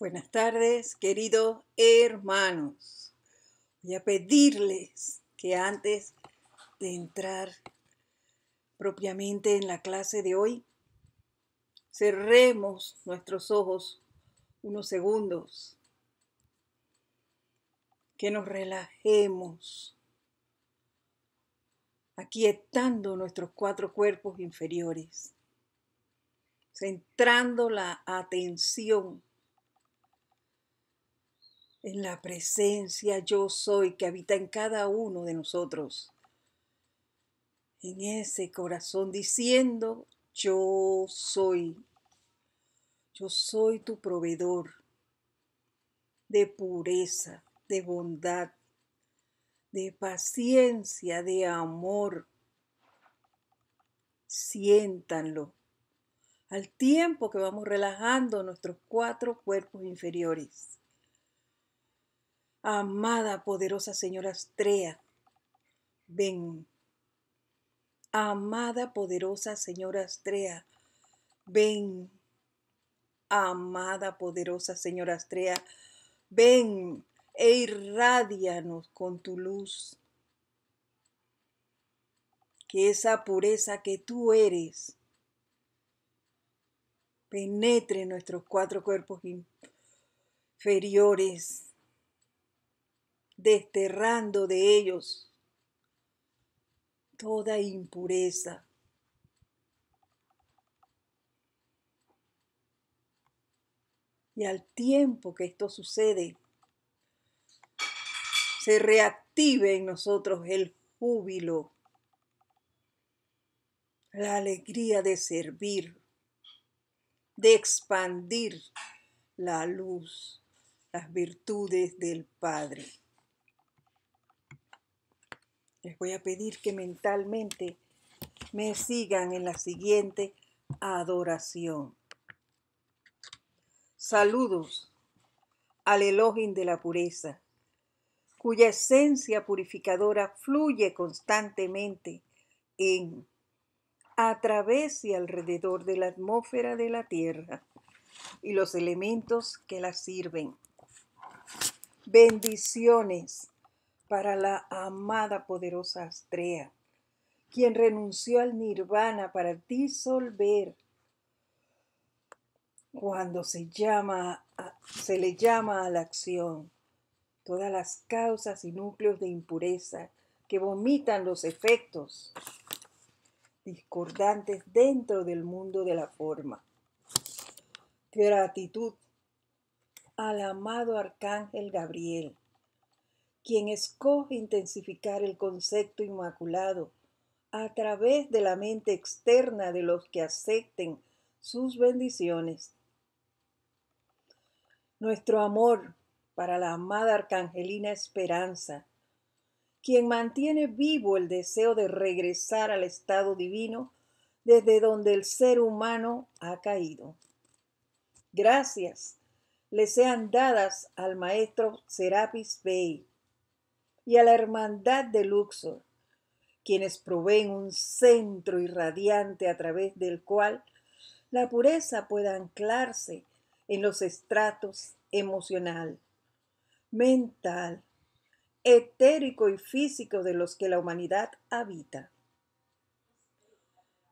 Buenas tardes, queridos hermanos. Voy a pedirles que antes de entrar propiamente en la clase de hoy, cerremos nuestros ojos unos segundos, que nos relajemos, aquietando nuestros cuatro cuerpos inferiores, centrando la atención en la presencia yo soy que habita en cada uno de nosotros, en ese corazón diciendo yo soy, yo soy tu proveedor de pureza, de bondad, de paciencia, de amor. Siéntanlo al tiempo que vamos relajando nuestros cuatro cuerpos inferiores. Amada, poderosa Señora Astrea, ven. Amada, poderosa Señora Astrea, ven. Amada, poderosa Señora Astrea, ven e irradianos con tu luz. Que esa pureza que tú eres penetre nuestros cuatro cuerpos inferiores desterrando de ellos toda impureza. Y al tiempo que esto sucede, se reactive en nosotros el júbilo, la alegría de servir, de expandir la luz, las virtudes del Padre. Les voy a pedir que mentalmente me sigan en la siguiente adoración. Saludos al Elohim de la pureza, cuya esencia purificadora fluye constantemente en, a través y alrededor de la atmósfera de la tierra y los elementos que la sirven. Bendiciones para la amada poderosa Astrea, quien renunció al nirvana para disolver. Cuando se, llama, se le llama a la acción, todas las causas y núcleos de impureza que vomitan los efectos discordantes dentro del mundo de la forma. Gratitud al amado arcángel Gabriel quien escoge intensificar el concepto inmaculado a través de la mente externa de los que acepten sus bendiciones. Nuestro amor para la amada Arcangelina Esperanza, quien mantiene vivo el deseo de regresar al estado divino desde donde el ser humano ha caído. Gracias le sean dadas al maestro Serapis Bey y a la Hermandad de Luxor, quienes proveen un centro irradiante a través del cual la pureza pueda anclarse en los estratos emocional, mental, etérico y físico de los que la humanidad habita.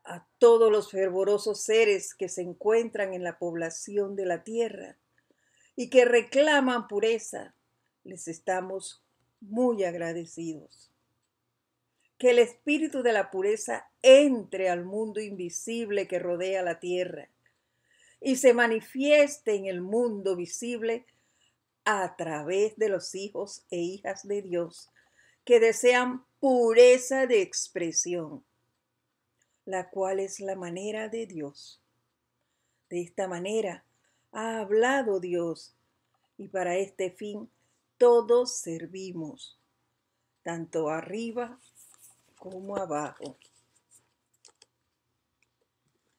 A todos los fervorosos seres que se encuentran en la población de la tierra y que reclaman pureza, les estamos muy agradecidos. Que el espíritu de la pureza entre al mundo invisible que rodea la tierra y se manifieste en el mundo visible a través de los hijos e hijas de Dios que desean pureza de expresión, la cual es la manera de Dios. De esta manera ha hablado Dios y para este fin todos servimos, tanto arriba como abajo.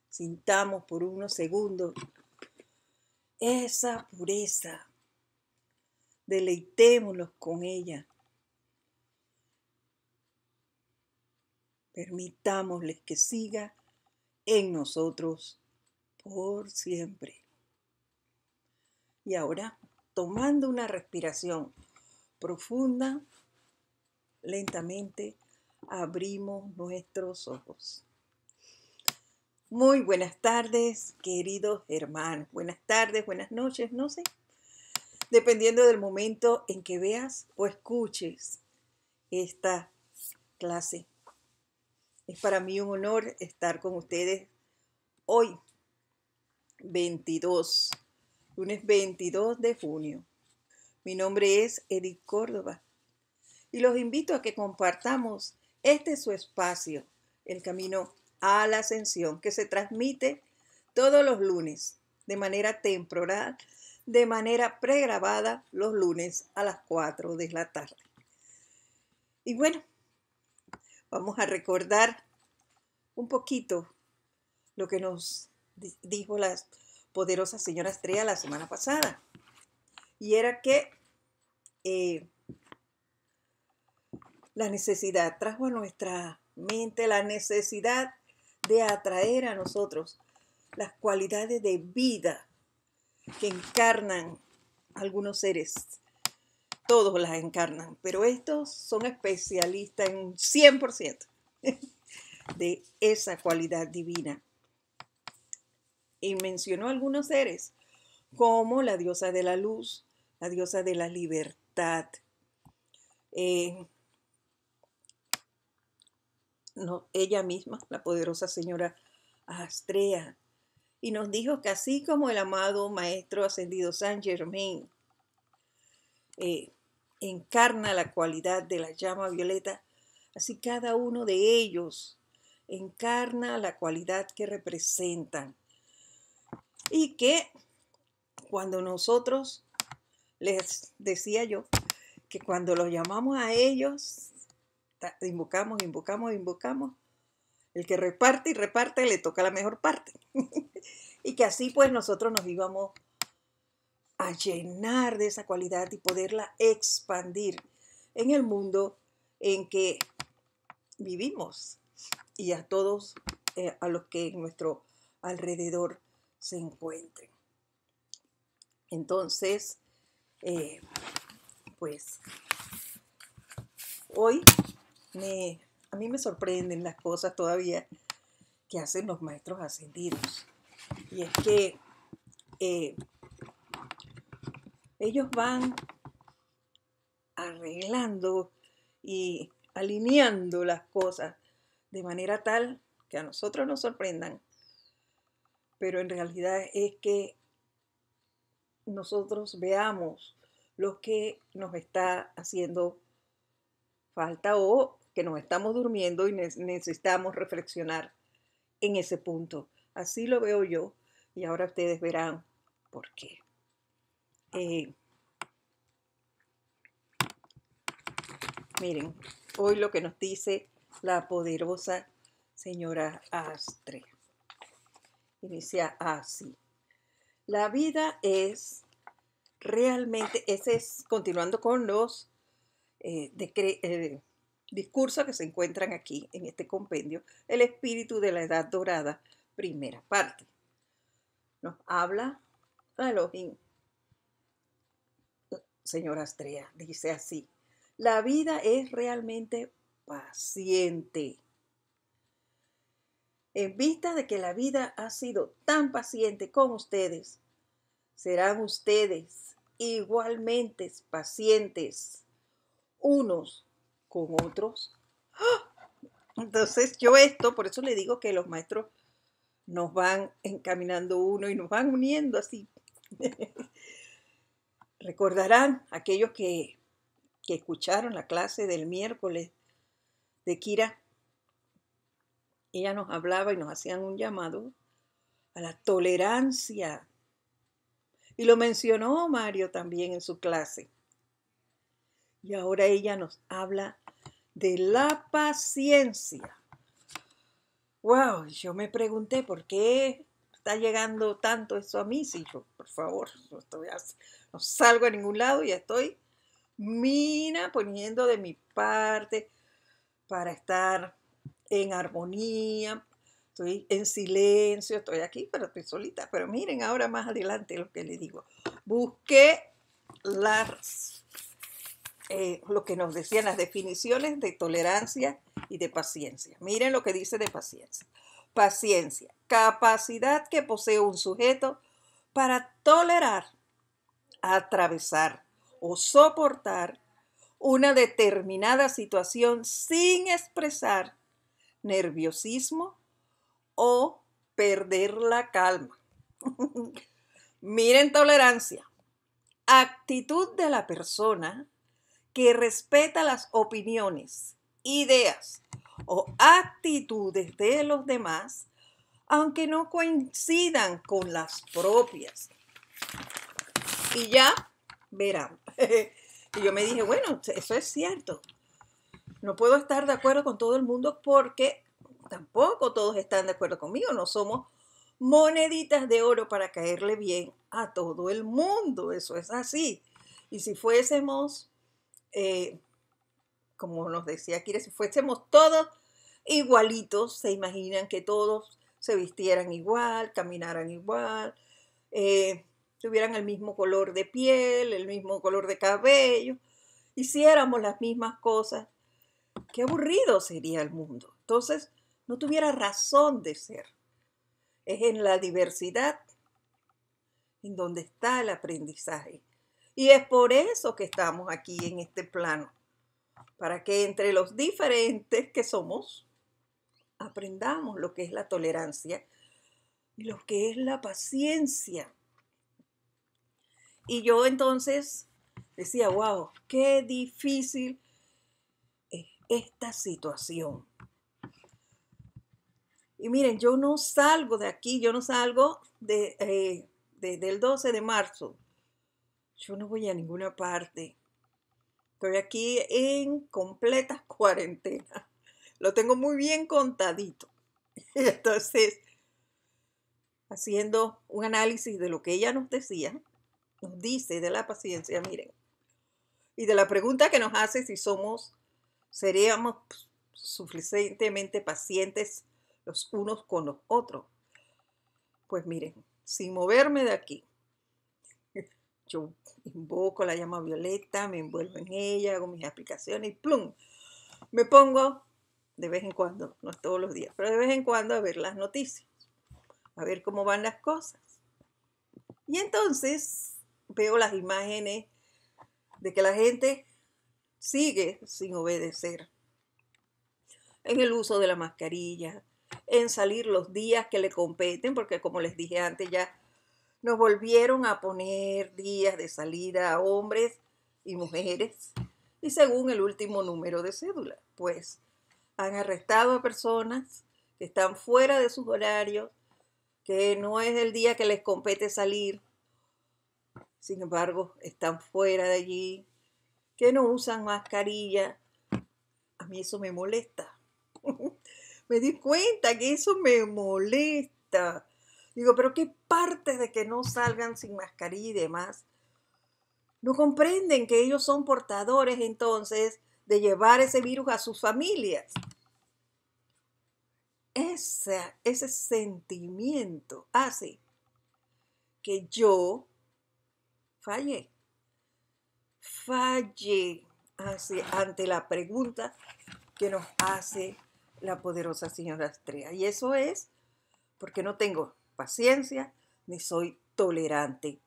Sintamos por unos segundos esa pureza. Deleitémonos con ella. Permitámosles que siga en nosotros por siempre. Y ahora tomando una respiración profunda, lentamente abrimos nuestros ojos. Muy buenas tardes, queridos hermanos. Buenas tardes, buenas noches, no sé. Dependiendo del momento en que veas o escuches esta clase. Es para mí un honor estar con ustedes hoy, 22 lunes 22 de junio. Mi nombre es Edith Córdoba y los invito a que compartamos este su espacio, el camino a la ascensión, que se transmite todos los lunes de manera temporal, de manera pregrabada los lunes a las 4 de la tarde. Y bueno, vamos a recordar un poquito lo que nos dijo la poderosa señora Estrella la semana pasada. Y era que eh, la necesidad trajo a nuestra mente la necesidad de atraer a nosotros las cualidades de vida que encarnan algunos seres. Todos las encarnan, pero estos son especialistas en 100% de esa cualidad divina y mencionó algunos seres, como la diosa de la luz, la diosa de la libertad. Eh, no, ella misma, la poderosa señora Astrea, y nos dijo que así como el amado Maestro Ascendido San Germain eh, encarna la cualidad de la llama violeta, así cada uno de ellos encarna la cualidad que representan. Y que cuando nosotros, les decía yo, que cuando los llamamos a ellos, invocamos, invocamos, invocamos, el que reparte y reparte le toca la mejor parte. y que así pues nosotros nos íbamos a llenar de esa cualidad y poderla expandir en el mundo en que vivimos y a todos eh, a los que en nuestro alrededor se encuentren. Entonces, eh, pues hoy a mí me sorprenden las cosas todavía que hacen los maestros ascendidos. Y es que eh, ellos van arreglando y alineando las cosas de manera tal que a nosotros nos sorprendan pero en realidad es que nosotros veamos lo que nos está haciendo falta o que nos estamos durmiendo y necesitamos reflexionar en ese punto. Así lo veo yo y ahora ustedes verán por qué. Eh, miren, hoy lo que nos dice la poderosa señora Astre inicia así. La vida es realmente, ese es continuando con los eh, eh, discursos que se encuentran aquí en este compendio, el espíritu de la edad dorada, primera parte. Nos habla Elohim. Señora Astrea, dice así, la vida es realmente paciente en vista de que la vida ha sido tan paciente con ustedes, serán ustedes igualmente pacientes unos con otros. ¡Ah! Entonces yo esto, por eso le digo que los maestros nos van encaminando uno y nos van uniendo así. Recordarán aquellos que, que escucharon la clase del miércoles de Kira ella nos hablaba y nos hacían un llamado a la tolerancia. Y lo mencionó Mario también en su clase. Y ahora ella nos habla de la paciencia. Wow, yo me pregunté por qué está llegando tanto eso a mí, si yo, por favor, no, estoy, no salgo a ningún lado y estoy mina poniendo de mi parte para estar en armonía, estoy en silencio, estoy aquí, pero estoy solita. Pero miren ahora más adelante lo que les digo. Busqué las, eh, lo que nos decían las definiciones de tolerancia y de paciencia. Miren lo que dice de paciencia. Paciencia, capacidad que posee un sujeto para tolerar, atravesar o soportar una determinada situación sin expresar nerviosismo o perder la calma. Miren tolerancia. Actitud de la persona que respeta las opiniones, ideas o actitudes de los demás, aunque no coincidan con las propias. Y ya verán. y yo me dije, bueno, eso es cierto. No puedo estar de acuerdo con todo el mundo porque tampoco todos están de acuerdo conmigo. No somos moneditas de oro para caerle bien a todo el mundo. Eso es así. Y si fuésemos, eh, como nos decía Kira, si fuésemos todos igualitos, se imaginan que todos se vistieran igual, caminaran igual, eh, tuvieran el mismo color de piel, el mismo color de cabello, hiciéramos las mismas cosas Qué aburrido sería el mundo. Entonces, no tuviera razón de ser. Es en la diversidad en donde está el aprendizaje. Y es por eso que estamos aquí en este plano, para que entre los diferentes que somos, aprendamos lo que es la tolerancia y lo que es la paciencia. Y yo entonces decía, wow, qué difícil esta situación. Y miren, yo no salgo de aquí, yo no salgo de, desde eh, el 12 de marzo. Yo no voy a ninguna parte. Estoy aquí en completa cuarentena. Lo tengo muy bien contadito. Entonces, haciendo un análisis de lo que ella nos decía, nos dice de la paciencia, miren, y de la pregunta que nos hace si somos Seríamos pues, suficientemente pacientes los unos con los otros. Pues miren, sin moverme de aquí, yo invoco la llama violeta, me envuelvo en ella, hago mis aplicaciones y ¡plum! Me pongo de vez en cuando, no todos los días, pero de vez en cuando a ver las noticias, a ver cómo van las cosas. Y entonces veo las imágenes de que la gente sigue sin obedecer. En el uso de la mascarilla, en salir los días que le competen, porque como les dije antes, ya nos volvieron a poner días de salida a hombres y mujeres, y según el último número de cédula, pues han arrestado a personas que están fuera de sus horarios, que no es el día que les compete salir, sin embargo, están fuera de allí, que no usan mascarilla. A mí eso me molesta. me di cuenta que eso me molesta. Digo, pero qué parte de que no salgan sin mascarilla y demás. No comprenden que ellos son portadores entonces de llevar ese virus a sus familias. Ese, ese sentimiento hace que yo falle falle ante la pregunta que nos hace la poderosa señora Estrella. Y eso es porque no tengo paciencia ni soy tolerante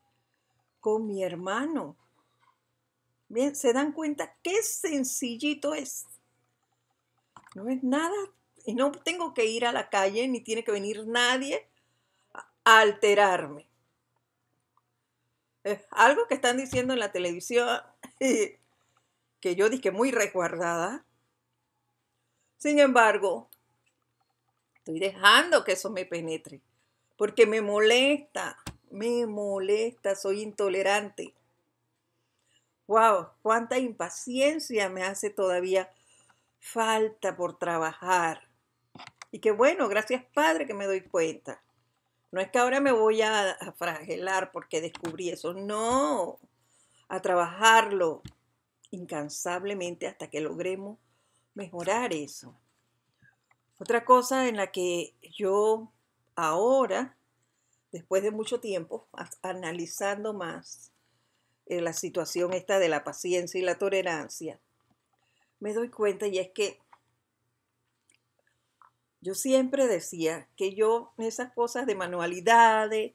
con mi hermano. Bien, se dan cuenta qué sencillito es. No es nada, y no tengo que ir a la calle ni tiene que venir nadie a alterarme. Es algo que están diciendo en la televisión que yo dije muy resguardada. Sin embargo, estoy dejando que eso me penetre, porque me molesta, me molesta, soy intolerante. ¡Wow! ¿Cuánta impaciencia me hace todavía falta por trabajar? Y qué bueno, gracias Padre que me doy cuenta. No es que ahora me voy a, a fragelar porque descubrí eso, no a trabajarlo incansablemente hasta que logremos mejorar eso. Otra cosa en la que yo ahora, después de mucho tiempo, analizando más eh, la situación esta de la paciencia y la tolerancia, me doy cuenta y es que yo siempre decía que yo esas cosas de manualidades,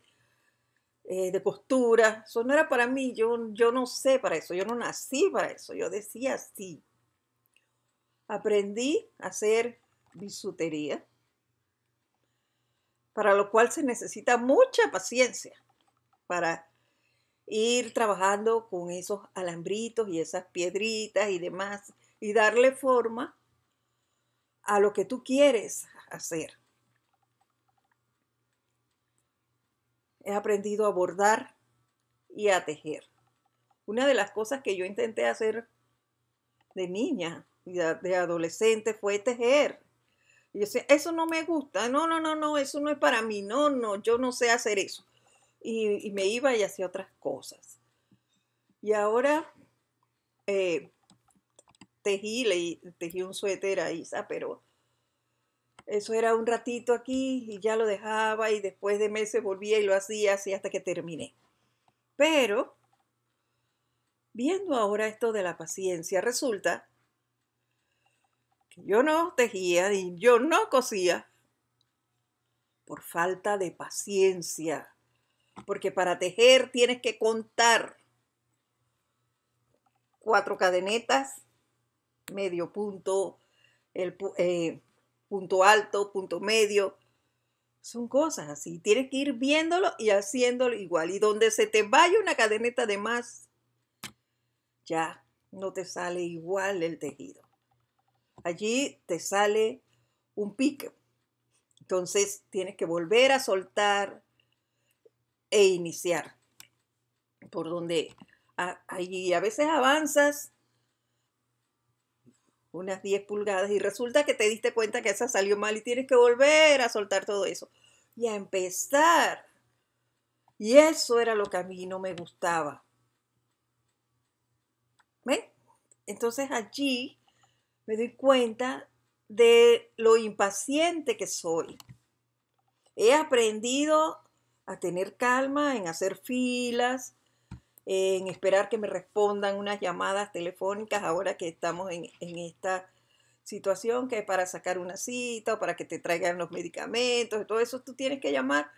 eh, de costura Eso no era para mí, yo, yo no sé para eso, yo no nací para eso, yo decía sí. Aprendí a hacer bisutería, para lo cual se necesita mucha paciencia para ir trabajando con esos alambritos y esas piedritas y demás y darle forma a lo que tú quieres hacer. he aprendido a bordar y a tejer. Una de las cosas que yo intenté hacer de niña y de adolescente fue tejer. Y yo decía, eso no me gusta, no, no, no, no, eso no es para mí, no, no, yo no sé hacer eso. Y, me iba y hacía otras cosas. Y ahora eh, tejí, tejí un suéter a Isa, pero eso era un ratito aquí y ya lo dejaba y después de meses volvía y lo hacía así hasta que terminé. Pero, viendo ahora esto de la paciencia, resulta que yo no tejía y yo no cosía por falta de paciencia. Porque para tejer tienes que contar cuatro cadenetas, medio punto, el, eh, punto alto, punto medio. Son cosas así. Tienes que ir viéndolo y haciéndolo igual. Y donde se te vaya una cadeneta de más, ya no te sale igual el tejido. Allí te sale un pique. Entonces tienes que volver a soltar e iniciar por donde allí a veces avanzas unas 10 pulgadas y resulta que te diste cuenta que esa salió mal y tienes que volver a soltar todo eso y a empezar. Y eso era lo que a mí no me gustaba. ¿Ven? Entonces allí me doy cuenta de lo impaciente que soy. He aprendido a tener calma en hacer filas, en esperar que me respondan unas llamadas telefónicas ahora que estamos en, esta situación, que es para sacar una cita o para que te traigan los medicamentos, todo eso tú tienes que llamar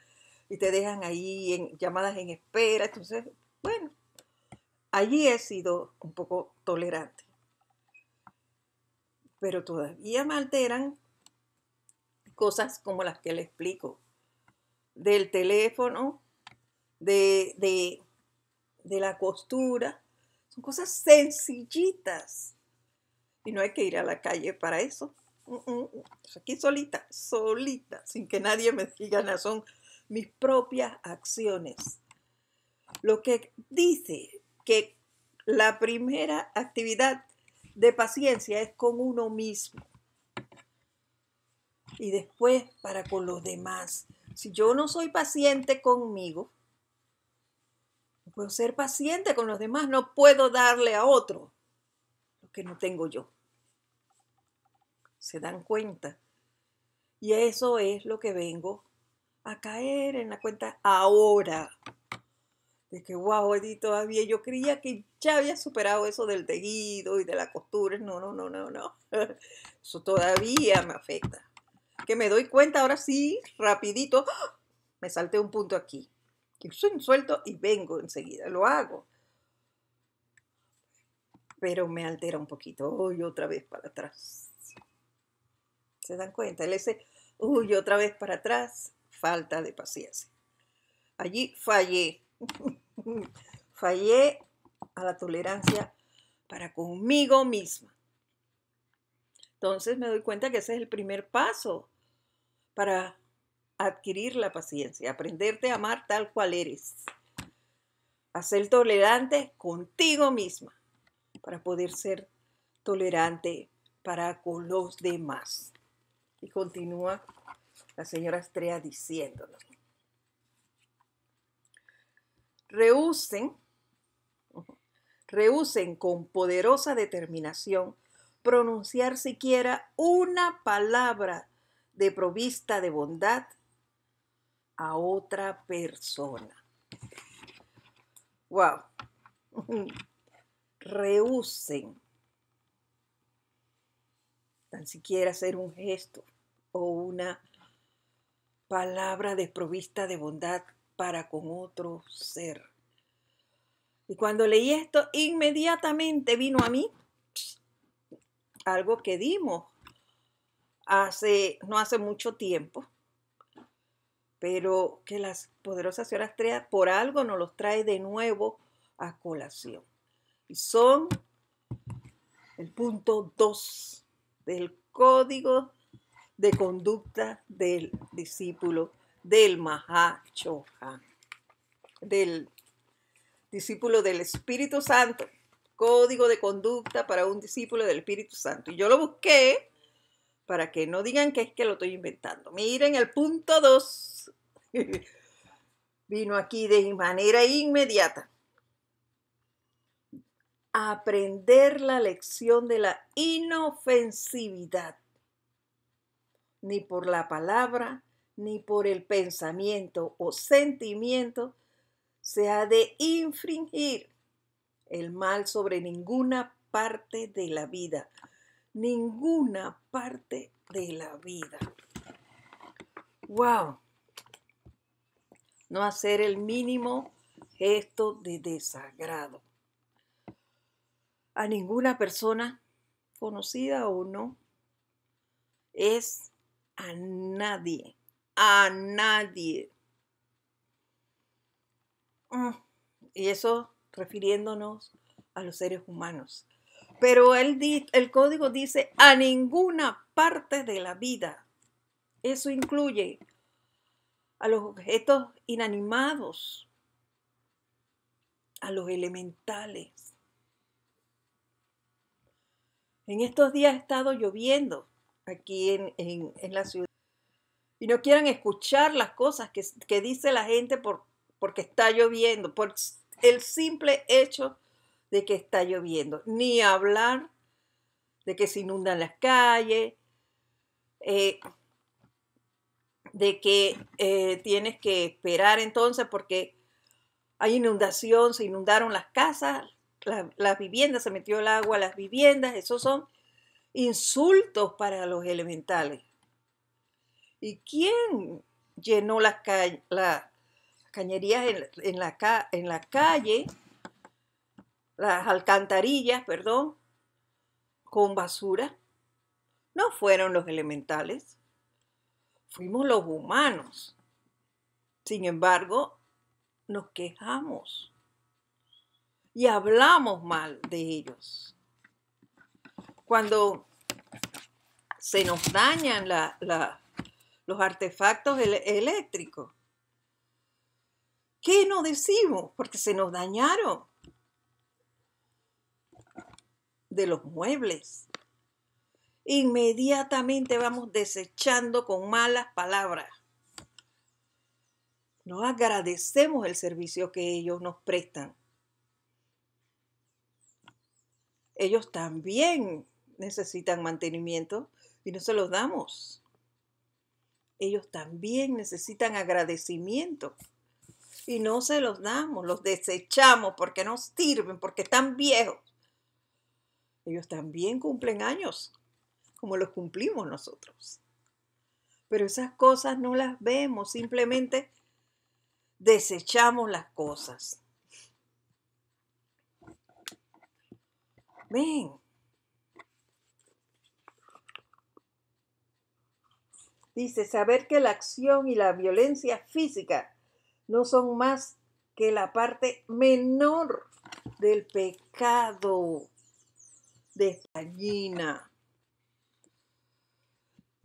y te dejan ahí en llamadas en espera. Entonces, bueno, allí he sido un poco tolerante. Pero todavía me alteran cosas como las que le explico. Del teléfono, de de la costura. Son cosas sencillitas. Y no hay que ir a la calle para eso. Mm, mm, mm. Aquí solita, solita, sin que nadie me diga nada. Son mis propias acciones. Lo que dice que la primera actividad de paciencia es con uno mismo. Y después para con los demás. Si yo no soy paciente conmigo, puedo ser paciente con los demás, no puedo darle a otro lo que no tengo yo. Se dan cuenta. Y eso es lo que vengo a caer en la cuenta ahora. De que, wow, Edith, todavía yo creía que ya había superado eso del tejido y de la costura. No, no, no, no, no. Eso todavía me afecta. Que me doy cuenta ahora sí, rapidito. ¡Ah! Me salté un punto aquí soy un suelto y vengo enseguida, lo hago. Pero me altera un poquito, uy, otra vez para atrás. ¿Se dan cuenta? Él dice uy, otra vez para atrás, falta de paciencia. Allí fallé, fallé a la tolerancia para conmigo misma. Entonces me doy cuenta que ese es el primer paso para adquirir la paciencia, aprenderte a amar tal cual eres, a ser tolerante contigo misma para poder ser tolerante para con los demás. Y continúa la señora Estrella diciéndonos. Rehusen. Rehusen con poderosa determinación pronunciar siquiera una palabra de provista de bondad a otra persona. Wow. Rehúsen tan siquiera hacer un gesto o una palabra desprovista de bondad para con otro ser. Y cuando leí esto, inmediatamente vino a mí algo que dimos hace no hace mucho tiempo pero que las poderosas señoras por algo nos los trae de nuevo a colación. Y son el punto 2 del código de conducta del discípulo del Choja, del discípulo del Espíritu Santo, código de conducta para un discípulo del Espíritu Santo. Y yo lo busqué para que no digan que es que lo estoy inventando. Miren el punto 2 Vino aquí de manera inmediata. aprender la lección de la inofensividad. Ni por la palabra, ni por el pensamiento o sentimiento se ha de infringir el mal sobre ninguna parte de la vida. Ninguna parte de la vida. ¡Wow! no hacer el mínimo gesto de desagrado a ninguna persona, conocida o no, es a nadie, a nadie. Mm, y eso refiriéndonos a los seres humanos. Pero el, el código dice a ninguna parte de la vida. Eso incluye a los objetos inanimados, a los elementales. En estos días ha estado lloviendo aquí en, en, la ciudad y no quieran escuchar las cosas que, dice la gente por, porque está lloviendo, por el simple hecho de que está lloviendo, ni hablar de que se inundan las calles. Eh, de que eh, tienes que esperar entonces porque hay inundación, se inundaron las casas, las viviendas, se metió el agua a las viviendas, esos son insultos para los elementales. ¿Y quién llenó las, cañerías en, la en la calle, las alcantarillas, perdón, con basura? No fueron los elementales fuimos los humanos. Sin embargo, nos quejamos y hablamos mal de ellos. Cuando se nos dañan los artefactos eléctricos, ¿qué no decimos? Porque se nos dañaron de los muebles inmediatamente vamos desechando con malas palabras. No agradecemos el servicio que ellos nos prestan. Ellos también necesitan mantenimiento y no se los damos. Ellos también necesitan agradecimiento y no se los damos, los desechamos porque no sirven, porque están viejos. Ellos también cumplen años como los cumplimos nosotros. Pero esas cosas no las vemos, simplemente desechamos las cosas. Ven. Dice, saber que la acción y la violencia física no son más que la parte menor del pecado de esta gallina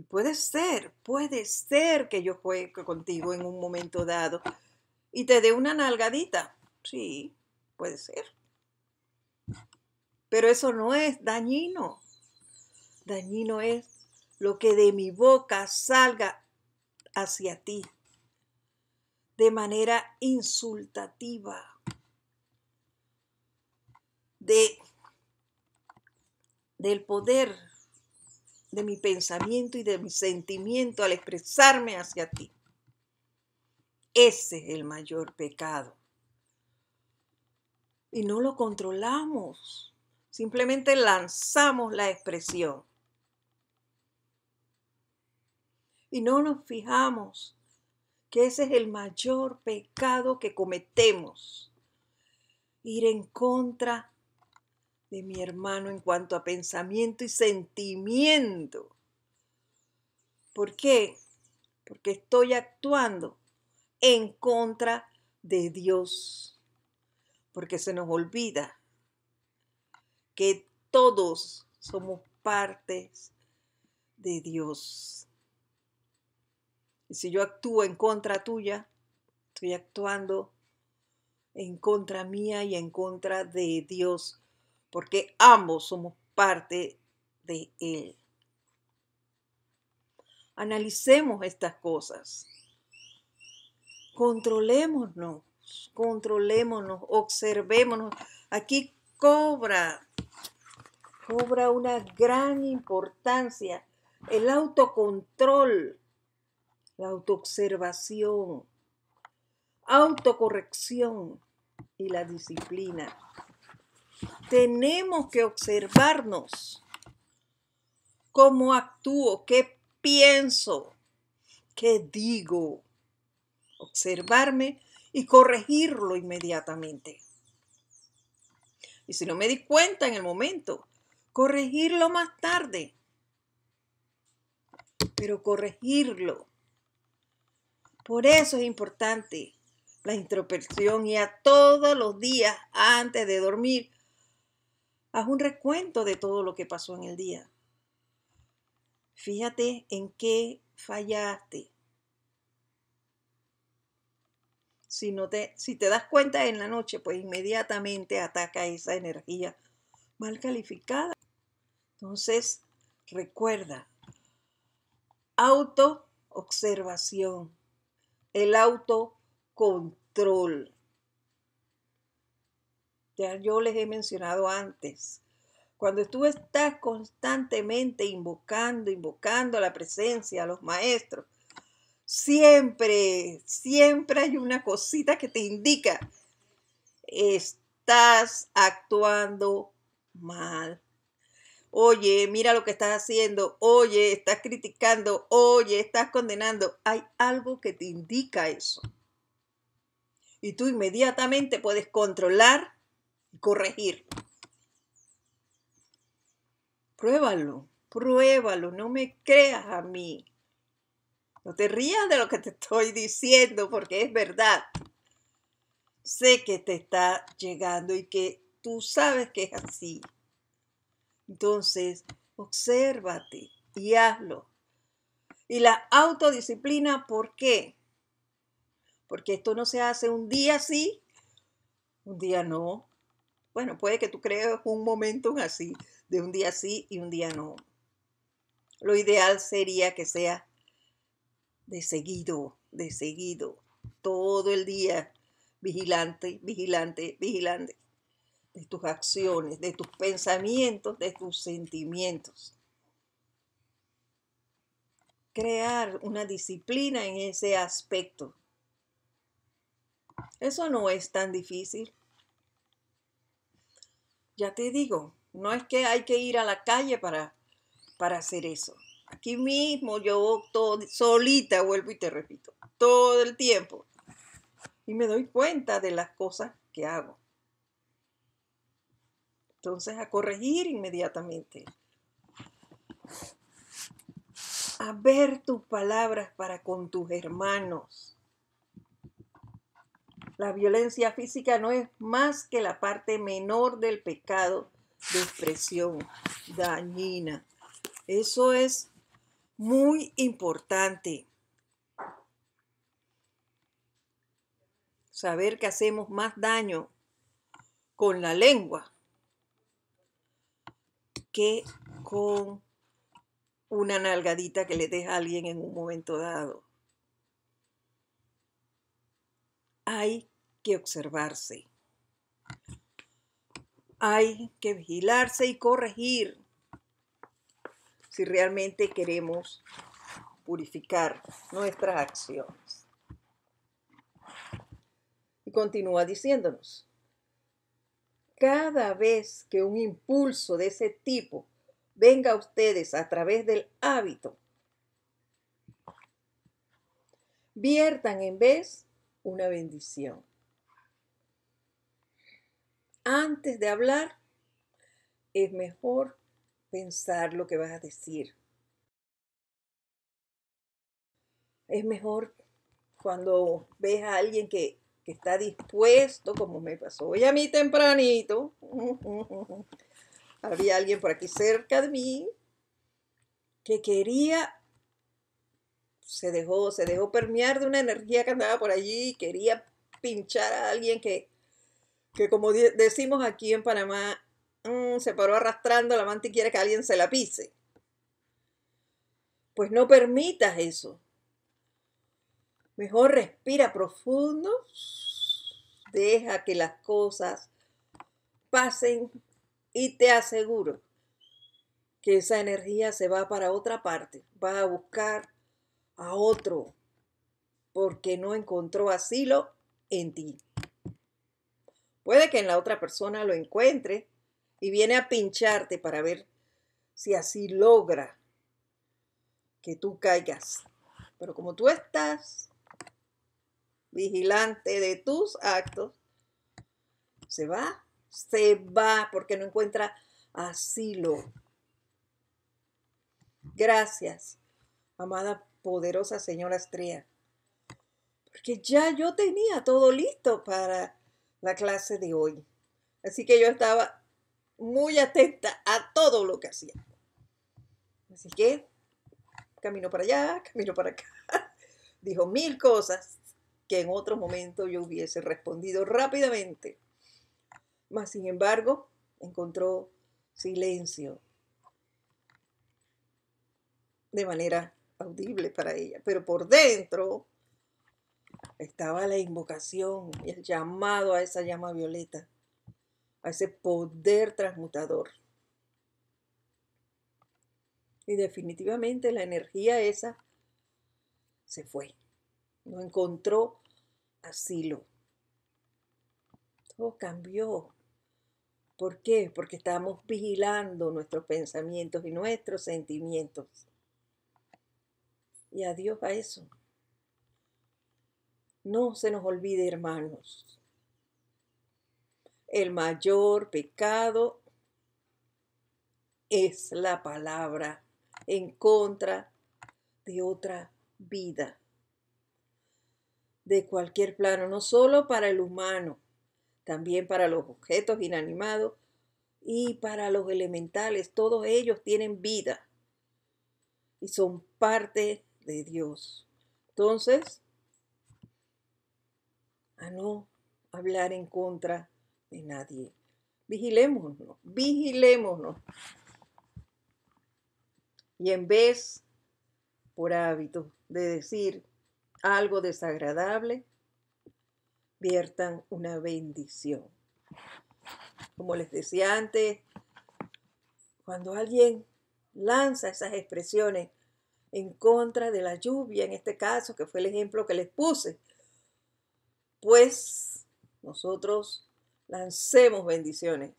puede ser, puede ser que yo juegue contigo en un momento dado y te dé una nalgadita. Sí, puede ser. Pero eso no es dañino. Dañino es lo que de mi boca salga hacia ti de manera insultativa, de, del poder de mi pensamiento y de mi sentimiento al expresarme hacia ti. Ese es el mayor pecado. Y no lo controlamos, simplemente lanzamos la expresión. Y no nos fijamos que ese es el mayor pecado que cometemos. Ir en contra de mi hermano en cuanto a pensamiento y sentimiento. ¿Por qué? Porque estoy actuando en contra de Dios. Porque se nos olvida que todos somos partes de Dios. Y si yo actúo en contra tuya, estoy actuando en contra mía y en contra de Dios porque ambos somos parte de Él. Analicemos estas cosas. Controlémonos, controlémonos, observémonos. Aquí cobra, cobra una gran importancia el autocontrol, la autoobservación, autocorrección y la disciplina. Tenemos que observarnos. ¿Cómo actúo? ¿Qué pienso? ¿Qué digo? Observarme y corregirlo inmediatamente. Y si no me di cuenta en el momento, corregirlo más tarde. Pero corregirlo. Por eso es importante la introspección y a todos los días antes de dormir Haz un recuento de todo lo que pasó en el día. Fíjate en qué fallaste. Si, no te, si te das cuenta en la noche, pues inmediatamente ataca esa energía mal calificada. Entonces, recuerda, observación, el autocontrol. Ya yo les he mencionado antes. Cuando tú estás constantemente invocando, invocando la presencia, a los maestros, siempre, siempre hay una cosita que te indica, estás actuando mal. Oye, mira lo que estás haciendo. Oye, estás criticando. Oye, estás condenando. Hay algo que te indica eso. Y tú inmediatamente puedes controlar y corregir. Pruébalo, pruébalo, no me creas a mí. No te rías de lo que te estoy diciendo porque es verdad. Sé que te está llegando y que tú sabes que es así. Entonces, obsérvate y hazlo. Y la autodisciplina, ¿por qué? Porque esto no se hace un día sí, un día no, bueno, puede que tú creas un momento así, de un día sí y un día no. Lo ideal sería que sea de seguido, de seguido, todo el día, vigilante, vigilante, vigilante de tus acciones, de tus pensamientos, de tus sentimientos. Crear una disciplina en ese aspecto. Eso no es tan difícil. Ya te digo, no es que hay que ir a la calle para, para hacer eso. Aquí mismo yo solita vuelvo y te repito, todo el tiempo. Y me doy cuenta de las cosas que hago. Entonces, a corregir inmediatamente. A ver tus palabras para con tus hermanos. La violencia física no es más que la parte menor del pecado de expresión dañina. Eso es muy importante. Saber que hacemos más daño con la lengua que con una nalgadita que le deja a alguien en un momento dado. Hay que observarse. Hay que vigilarse y corregir si realmente queremos purificar nuestras acciones. Y continúa diciéndonos, cada vez que un impulso de ese tipo venga a ustedes a través del hábito, viertan en vez una bendición antes de hablar, es mejor pensar lo que vas a decir. Es mejor cuando ves a alguien que, está dispuesto, como me pasó hoy a mí tempranito. Había alguien por aquí cerca de mí que quería se dejó, se dejó permear de una energía que andaba por allí, quería pinchar a alguien que, que como decimos aquí en Panamá, mm, se paró arrastrando la amante y quiere que alguien se la pise. Pues no permitas eso. Mejor respira profundo, deja que las cosas pasen y te aseguro que esa energía se va para otra parte, va a buscar a otro porque no encontró asilo en ti. Puede que en la otra persona lo encuentre y viene a pincharte para ver si así logra que tú caigas. Pero como tú estás vigilante de tus actos, se va, se va porque no encuentra asilo. Gracias, amada poderosa señora Estrella, porque ya yo tenía todo listo para la clase de hoy. Así que yo estaba muy atenta a todo lo que hacía. Así que camino para allá, camino para acá. Dijo mil cosas que en otro momento yo hubiese respondido rápidamente. Mas, sin embargo, encontró silencio de manera audible para ella. Pero por dentro estaba la invocación y el llamado a esa llama violeta, a ese poder transmutador. Y definitivamente la energía esa se fue, no encontró asilo. Todo cambió. ¿Por qué? Porque estábamos vigilando nuestros pensamientos y nuestros sentimientos. Y adiós a eso. No se nos olvide, hermanos. El mayor pecado es la palabra en contra de otra vida. De cualquier plano, no solo para el humano, también para los objetos inanimados y para los elementales. Todos ellos tienen vida y son parte de Dios. Entonces, a no hablar en contra de nadie. Vigilémonos, vigilémonos. Y en vez, por hábito, de decir algo desagradable, viertan una bendición. Como les decía antes, cuando alguien lanza esas expresiones en contra de la lluvia, en este caso, que fue el ejemplo que les puse, pues nosotros lancemos bendiciones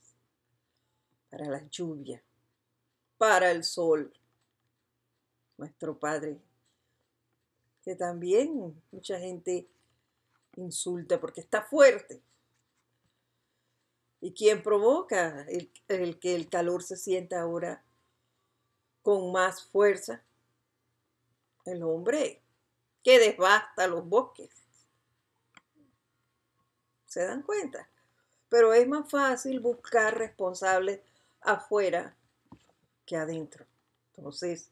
para la lluvia, para el sol, nuestro Padre, que también mucha gente insulta porque está fuerte. ¿Y quién provoca el, el que el calor se sienta ahora con más fuerza? El hombre que devasta los bosques se dan cuenta. Pero es más fácil buscar responsables afuera que adentro. Entonces,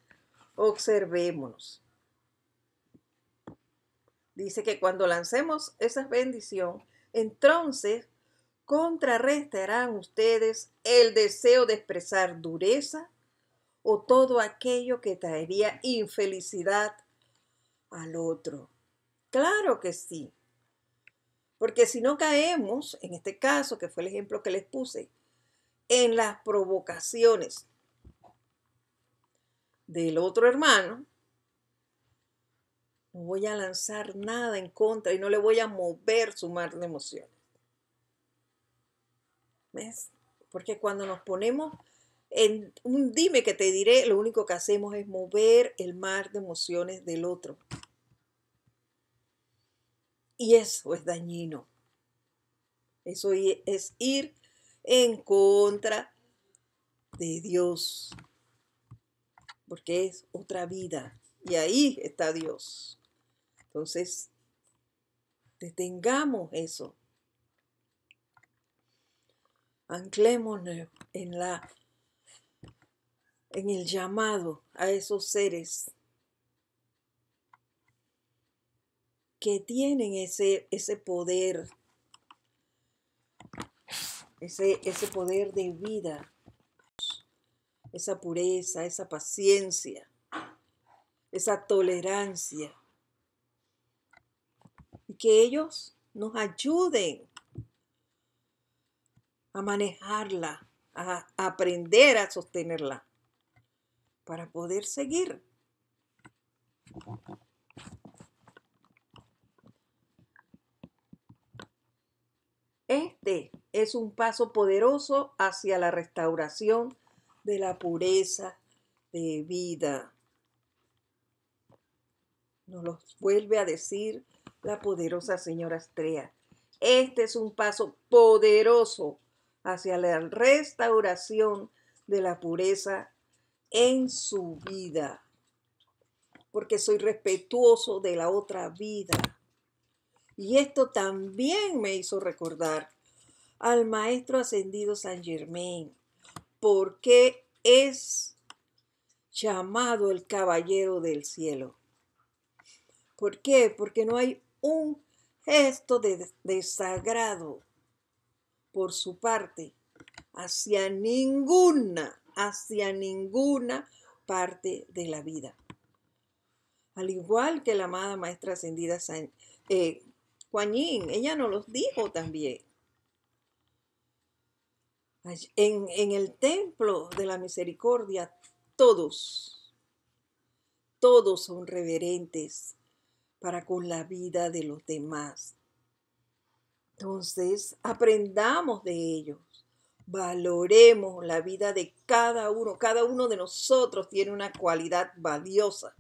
observémonos. Dice que cuando lancemos esa bendición, entonces contrarrestarán ustedes el deseo de expresar dureza o todo aquello que traería infelicidad al otro. Claro que sí. Porque si no caemos, en este caso, que fue el ejemplo que les puse, en las provocaciones del otro hermano, no voy a lanzar nada en contra y no le voy a mover su mar de emociones. ¿Ves? Porque cuando nos ponemos en un dime que te diré, lo único que hacemos es mover el mar de emociones del otro. Y eso es dañino. Eso es ir en contra de Dios. Porque es otra vida. Y ahí está Dios. Entonces, detengamos eso. Anclémonos en la en el llamado a esos seres que tienen ese, ese poder, ese, ese poder de vida, esa pureza, esa paciencia, esa tolerancia. Y que ellos nos ayuden a manejarla, a aprender a sostenerla para poder seguir. Este es un paso poderoso hacia la restauración de la pureza de vida. Nos lo vuelve a decir la poderosa señora Estrella. Este es un paso poderoso hacia la restauración de la pureza en su vida. Porque soy respetuoso de la otra vida. Y esto también me hizo recordar al Maestro Ascendido San Germán, porque es llamado el Caballero del Cielo. ¿Por qué? Porque no hay un gesto de desagrado por su parte hacia ninguna, hacia ninguna parte de la vida. Al igual que la amada maestra ascendida San, eh, Juanín, ella nos los dijo también. En, en el templo de la misericordia, todos, todos son reverentes para con la vida de los demás. Entonces, aprendamos de ellos, valoremos la vida de cada uno. Cada uno de nosotros tiene una cualidad valiosa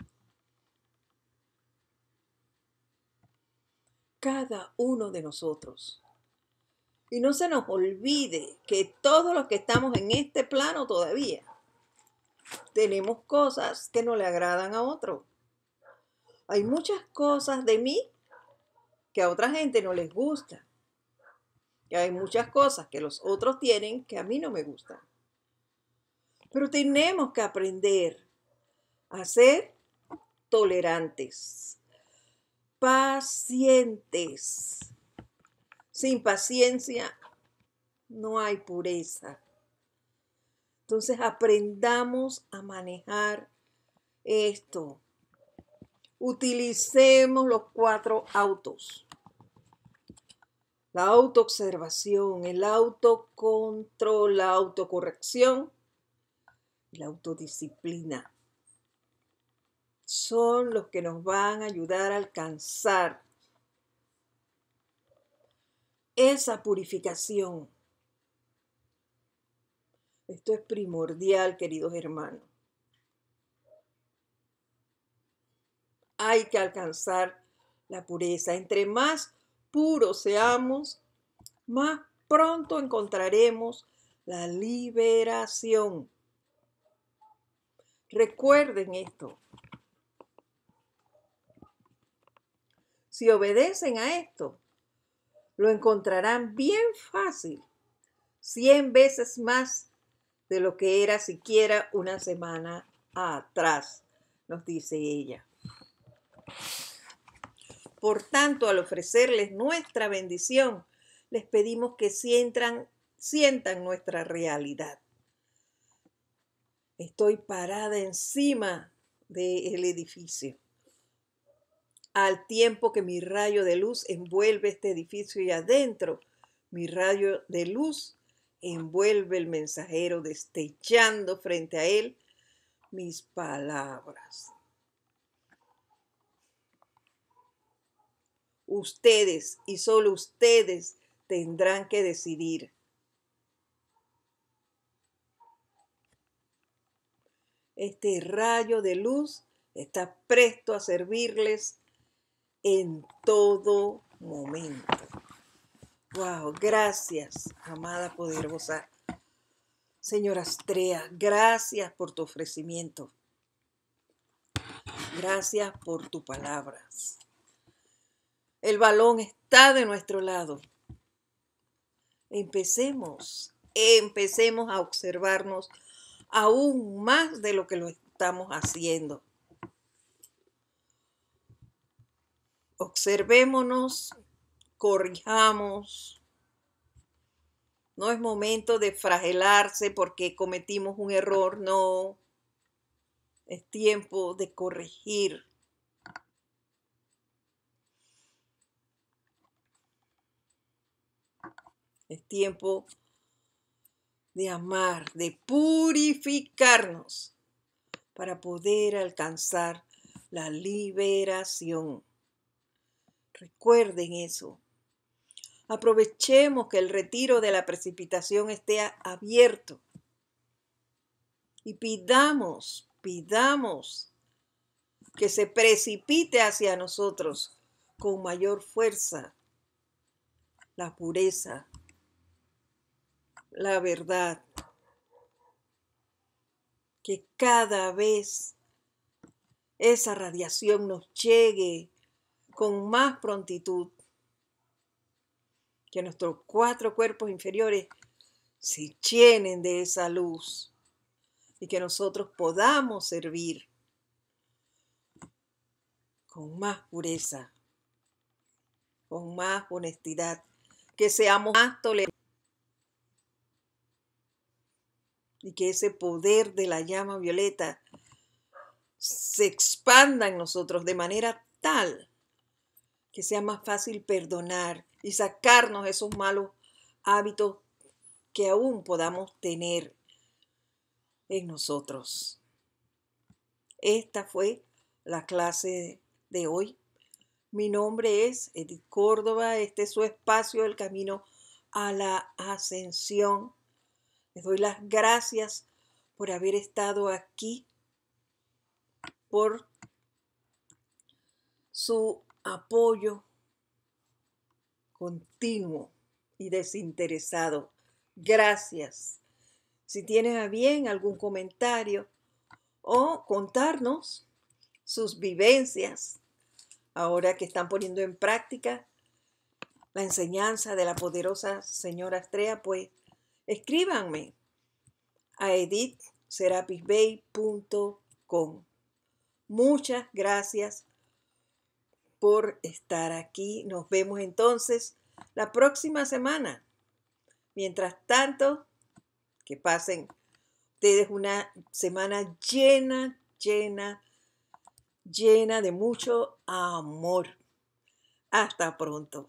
cada uno de nosotros. Y no se nos olvide que todos los que estamos en este plano todavía tenemos cosas que no le agradan a otro. Hay muchas cosas de mí que a otra gente no les gusta. Y hay muchas cosas que los otros tienen que a mí no me gustan. Pero tenemos que aprender a ser tolerantes pacientes. Sin paciencia no hay pureza. Entonces aprendamos a manejar esto. Utilicemos los cuatro autos. La autoobservación, el autocontrol, la autocorrección la autodisciplina son los que nos van a ayudar a alcanzar esa purificación. Esto es primordial, queridos hermanos. Hay que alcanzar la pureza. Entre más puros seamos, más pronto encontraremos la liberación. Recuerden esto. si obedecen a esto, lo encontrarán bien fácil, cien veces más de lo que era siquiera una semana atrás, nos dice ella. Por tanto, al ofrecerles nuestra bendición, les pedimos que sientan, sientan nuestra realidad. Estoy parada encima del edificio al tiempo que mi rayo de luz envuelve este edificio y adentro mi rayo de luz envuelve el mensajero destechando frente a él mis palabras. Ustedes y solo ustedes tendrán que decidir. Este rayo de luz está presto a servirles en todo momento. Wow, gracias, amada poderosa. Señora Astrea, gracias por tu ofrecimiento. Gracias por tus palabras. El balón está de nuestro lado. Empecemos, empecemos a observarnos aún más de lo que lo estamos haciendo. observémonos, corrijamos. No es momento de fragelarse porque cometimos un error, no. Es tiempo de corregir. Es tiempo de amar, de purificarnos para poder alcanzar la liberación. Recuerden eso. Aprovechemos que el retiro de la precipitación esté abierto. Y pidamos, pidamos que se precipite hacia nosotros con mayor fuerza la pureza, la verdad, que cada vez esa radiación nos llegue con más prontitud que nuestros cuatro cuerpos inferiores se llenen de esa luz y que nosotros podamos servir con más pureza, con más honestidad, que seamos más tolerantes y que ese poder de la llama violeta se expanda en nosotros de manera tal que sea más fácil perdonar y sacarnos esos malos hábitos que aún podamos tener en nosotros. Esta fue la clase de hoy. Mi nombre es Edith Córdoba, este es su espacio, el camino a la ascensión. Les doy las gracias por haber estado aquí, por su apoyo continuo y desinteresado. Gracias. Si tienes a bien algún comentario o contarnos sus vivencias ahora que están poniendo en práctica la enseñanza de la poderosa señora Astrea, pues escríbanme a edithserapisbay.com. Muchas gracias por estar aquí. Nos vemos entonces la próxima semana. Mientras tanto, que pasen ustedes una semana llena, llena, llena de mucho amor. Hasta pronto.